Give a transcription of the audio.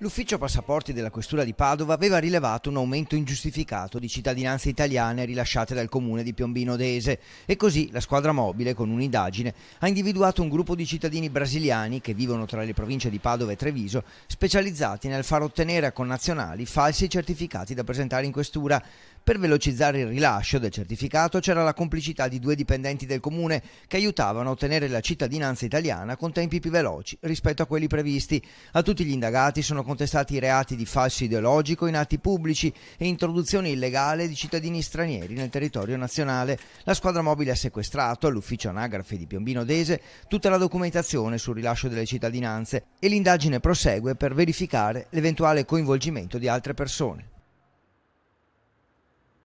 L'ufficio passaporti della Questura di Padova aveva rilevato un aumento ingiustificato di cittadinanze italiane rilasciate dal comune di Piombino Dese e così la squadra mobile, con un'indagine, ha individuato un gruppo di cittadini brasiliani che vivono tra le province di Padova e Treviso, specializzati nel far ottenere a connazionali falsi certificati da presentare in Questura. Per velocizzare il rilascio del certificato c'era la complicità di due dipendenti del comune che aiutavano a ottenere la cittadinanza italiana con tempi più veloci rispetto a quelli previsti. A tutti gli indagati sono contestati i reati di falso ideologico in atti pubblici e introduzione illegale di cittadini stranieri nel territorio nazionale. La squadra mobile ha sequestrato all'ufficio anagrafe di Piombino Dese tutta la documentazione sul rilascio delle cittadinanze e l'indagine prosegue per verificare l'eventuale coinvolgimento di altre persone.